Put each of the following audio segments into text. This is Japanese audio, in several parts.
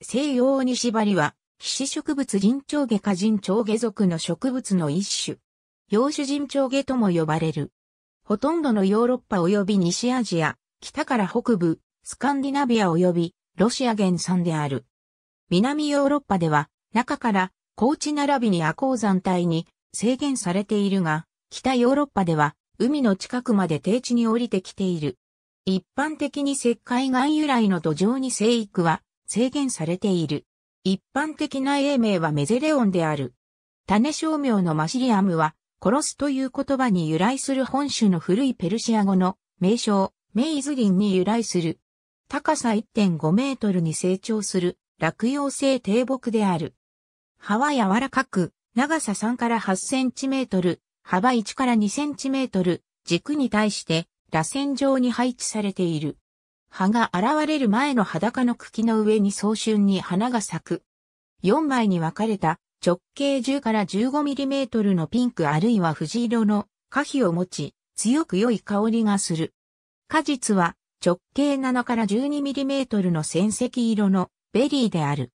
西洋に縛りは、騎士植物人長下か人長下属の植物の一種。洋種人長下とも呼ばれる。ほとんどのヨーロッパ及び西アジア、北から北部、スカンディナビア及びロシア原産である。南ヨーロッパでは、中から高地並びに亜高山帯に制限されているが、北ヨーロッパでは海の近くまで低地に降りてきている。一般的に石灰岩由来の土壌に生育は制限されている。一般的な英名はメゼレオンである。種商名のマシリアムは、殺すという言葉に由来する本種の古いペルシア語の名称、メイズリンに由来する。高さ1.5メートルに成長する落葉性低木である。葉は柔らかく、長さ3から8センチメートル、幅1から2センチメートル、軸に対して、螺旋状に配置されている。葉が現れる前の裸の茎の上に早春に花が咲く。4枚に分かれた直径10から1 5トルのピンクあるいは藤色の花皮を持ち、強く良い香りがする。果実は直径7から1 2トルの鮮石色のベリーである。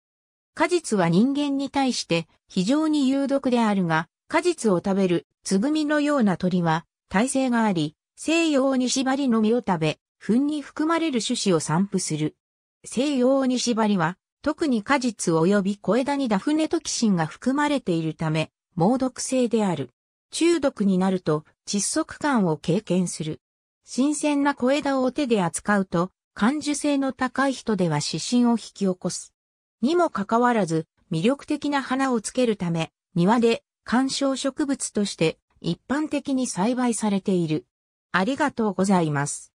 果実は人間に対して非常に有毒であるが、果実を食べるつぐみのような鳥は耐性があり、西洋に縛りの実を食べ、糞に含まれる種子を散布する。西洋に縛りは、特に果実及び小枝にダフネトキシンが含まれているため、猛毒性である。中毒になると窒息感を経験する。新鮮な小枝を手で扱うと、感受性の高い人では死針を引き起こす。にもかかわらず、魅力的な花をつけるため、庭で観賞植物として一般的に栽培されている。ありがとうございます。